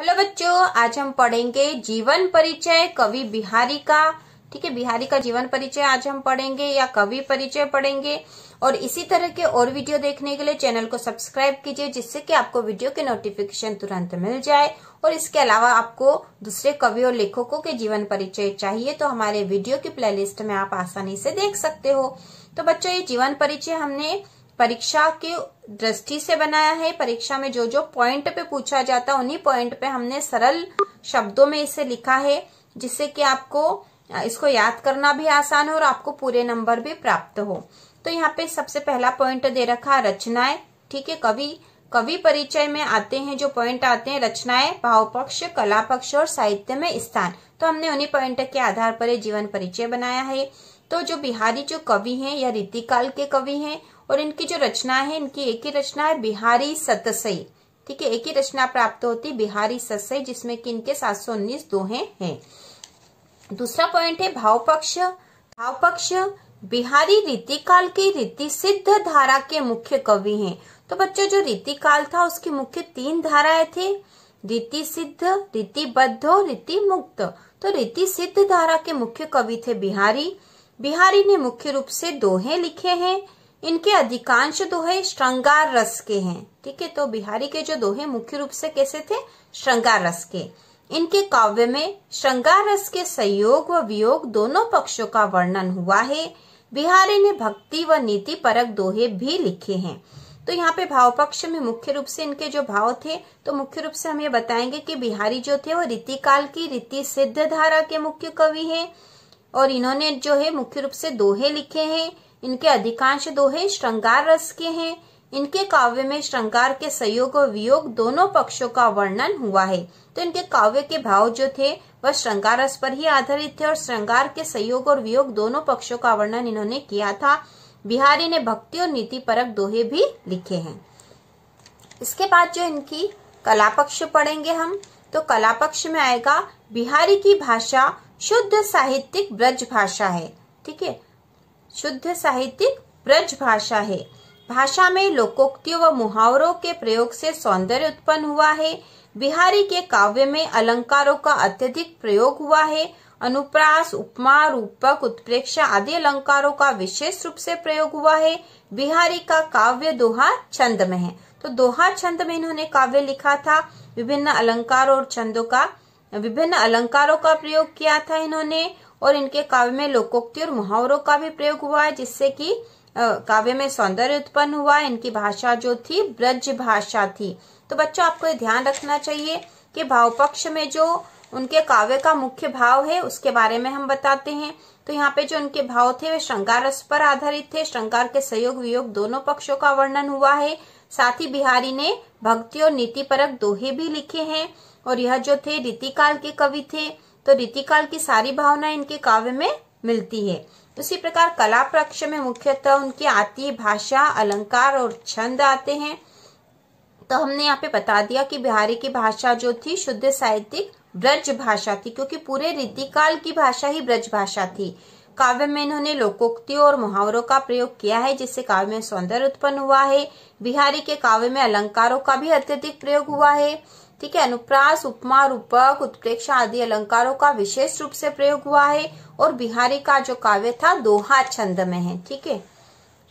hello बच्चों आज हम पढ़ेंगे जीवन परिचय कवि बिहारी का ठीक है बिहारी का जीवन परिचय आज हम पढ़ेंगे या कवि परिचय पढ़ेंगे और इसी तरह के और वीडियो देखने के लिए चैनल को सब्सक्राइब कीजिए जिससे कि आपको वीडियो के नोटिफिकेशन तुरंत मिल जाए और इसके अलावा आपको दूसरे कवि और लेखकों के जीवन परिचय चाहिए तो हमारे वीडियो की प्लेलिस्ट में आप आसानी से देख सकते हो तो बच्चों ये जीवन परिचय हमने परीक्षा के दृष्टि से बनाया है परीक्षा में जो जो पॉइंट पे पूछा जाता है उन्हीं पॉइंट पे हमने सरल शब्दों में इसे लिखा है जिससे कि आपको इसको याद करना भी आसान हो और आपको पूरे नंबर भी प्राप्त हो तो यहाँ पे सबसे पहला पॉइंट दे रखा रचनाएं ठीक है कवि कवि परिचय में आते हैं जो पॉइंट आते हैं रचनाएं भाव पक्ष कला पक्ष और साहित्य में स्थान तो हमने उन्हीं पॉइंट के आधार पर जीवन परिचय बनाया है तो जो बिहारी जो कवि हैं या रीतिकाल के कवि हैं और इनकी जो रचना है इनकी एक ही रचना है बिहारी सतसई ठीक है एक ही रचना प्राप्त होती बिहारी सतसई जिसमें कि इनके सात सौ उन्नीस दोहे हैं दूसरा पॉइंट है भावपक्ष भावपक्ष बिहारी रीतिकाल की रीति सिद्ध धारा के मुख्य कवि हैं तो बच्चों जो रीतिकाल था उसकी मुख्य तीन धाराएं थी रीति सिद्ध रीतिबद्ध और रीति मुक्त तो रीति सिद्ध धारा के मुख्य कवि थे बिहारी बिहारी ने मुख्य रूप से दोहे लिखे हैं इनके अधिकांश दोहे श्रृंगार रस के हैं ठीक है तो बिहारी के जो दोहे मुख्य रूप से कैसे थे श्रृंगार रस के इनके काव्य में श्रृंगार रस के संयोग व वियोग दोनों पक्षों का वर्णन हुआ है बिहारी ने भक्ति व नीति परक दोहे भी लिखे हैं तो यहाँ पे भाव पक्ष में मुख्य रूप से इनके जो भाव थे तो मुख्य रूप से हम ये बताएंगे कि बिहारी जो थे वो रीतिकाल की रीति सिद्ध धारा के मुख्य कवि हैं और इन्होंने जो है मुख्य रूप से दोहे लिखे हैं इनके अधिकांश दोहे श्रृंगार रस के हैं इनके काव्य में श्रृंगार के सहयोग और वियोग दोनों पक्षों का वर्णन हुआ है तो इनके काव्य के भाव जो थे वह श्रृंगार रस पर ही आधारित थे और श्रृंगार के सहयोग और वियोग दोनों पक्षों का वर्णन इन्होंने किया था बिहारी ने भक्ति और नीति परक दोहे भी लिखे हैं इसके बाद जो इनकी कला पक्ष पढ़ेंगे हम तो कला पक्ष में आएगा बिहारी की भाषा शुद्ध साहित्यिक ब्रज भाषा है ठीक है शुद्ध साहित्यिक ब्रज भाषा है भाषा में लोकोक्तियों व मुहावरों के प्रयोग से सौंदर्य उत्पन्न हुआ है बिहारी के काव्य में अलंकारों का अत्यधिक प्रयोग हुआ है अनुप्रास उपमा रूपक उत्प्रेक्षा आदि अलंकारों का विशेष रूप से प्रयोग हुआ है बिहारी का काव्य दोहा छंद में है तो दोहा छंद में इन्होंने काव्य लिखा था विभिन्न अलंकारों और छंदों का विभिन्न अलंकारों का प्रयोग किया था इन्होंने और इनके काव्य में लोकोक्ति और मुहावरों का भी प्रयोग हुआ है जिससे कि काव्य में सौंदर्य उत्पन्न हुआ इनकी भाषा जो थी ब्रज भाषा थी तो बच्चों आपको ये ध्यान रखना चाहिए कि भाव पक्ष में जो उनके काव्य का मुख्य भाव है उसके बारे में हम बताते हैं तो यहाँ पे जो उनके भाव थे वे श्रृंगार रस पर आधारित थे श्रृंगार के सहयोग वियोग दोनों पक्षों का वर्णन हुआ है साथ ही बिहारी ने भक्ति और नीति परक दोहे भी लिखे हैं और यह जो थे रीतिकाल के कवि थे तो रीतिकाल की सारी भावना इनके काव्य में मिलती है उसी प्रकार कला प्रक्ष में मुख्यतः उनकी आती भाषा अलंकार और छंद आते हैं तो हमने यहाँ पे बता दिया कि बिहारी की भाषा जो थी शुद्ध साहित्यिक ब्रज भाषा थी क्योंकि पूरे रीतिकाल की भाषा ही ब्रज भाषा थी काव्य में इन्होंने लोकोक्तियों और मुहावरों का प्रयोग किया है जिससे काव्य में सौंदर्य उत्पन्न हुआ है बिहारी के काव्य में अलंकारों का भी अत्यधिक प्रयोग हुआ है ठीक है अनुप्रास उपमा रूपक उत्प्रेक्षा आदि अलंकारों का विशेष रूप से प्रयोग हुआ है और बिहारी का जो काव्य था दोहा छंद में है ठीक है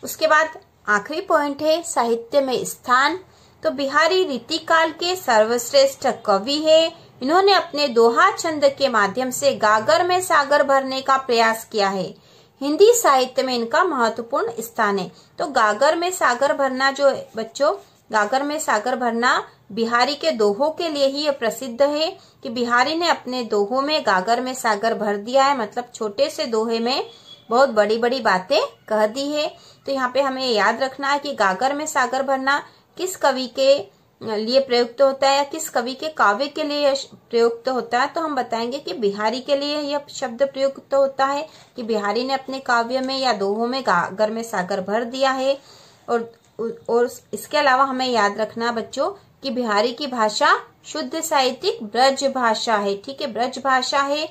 उसके बाद आखिरी पॉइंट है साहित्य में स्थान तो बिहारी रीतिकाल के सर्वश्रेष्ठ कवि है इन्होंने अपने दोहा छंद के माध्यम से गागर में सागर भरने का प्रयास किया है हिंदी साहित्य में इनका महत्वपूर्ण स्थान है तो गागर में सागर भरना जो बच्चों गागर में सागर भरना बिहारी के दोहों के लिए ही ये प्रसिद्ध है कि बिहारी ने अपने दोहों में गागर में सागर भर दिया है मतलब छोटे से दोहे में बहुत बड़ी बड़ी बातें कह दी है तो यहाँ पे हमें याद रखना है कि गागर में सागर भरना किस कवि के लिए प्रयुक्त होता है या किस कवि के काव्य के लिए प्रयुक्त होता है तो हम बताएंगे कि बिहारी के लिए यह शब्द प्रयुक्त होता है कि बिहारी ने अपने काव्य में या दोहों में गागर में सागर भर दिया है और और इसके अलावा हमें याद रखना बच्चों कि बिहारी की भाषा शुद्ध साहित्यिक ब्रज भाषा है ठीक है ब्रज भाषा है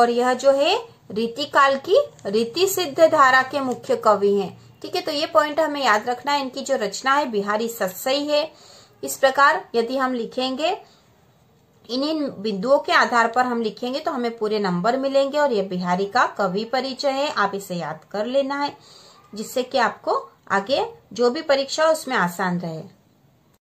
और यह जो है रीति काल की रीति सिद्ध धारा के मुख्य कवि हैं ठीक है तो ये पॉइंट हमें याद रखना है इनकी जो रचना है बिहारी सत्सई है इस प्रकार यदि हम लिखेंगे इन इन बिंदुओं के आधार पर हम लिखेंगे तो हमें पूरे नंबर मिलेंगे और यह बिहारी का कवि परिचय है आप इसे याद कर लेना है जिससे कि आपको आगे जो भी परीक्षा उसमें आसान रहे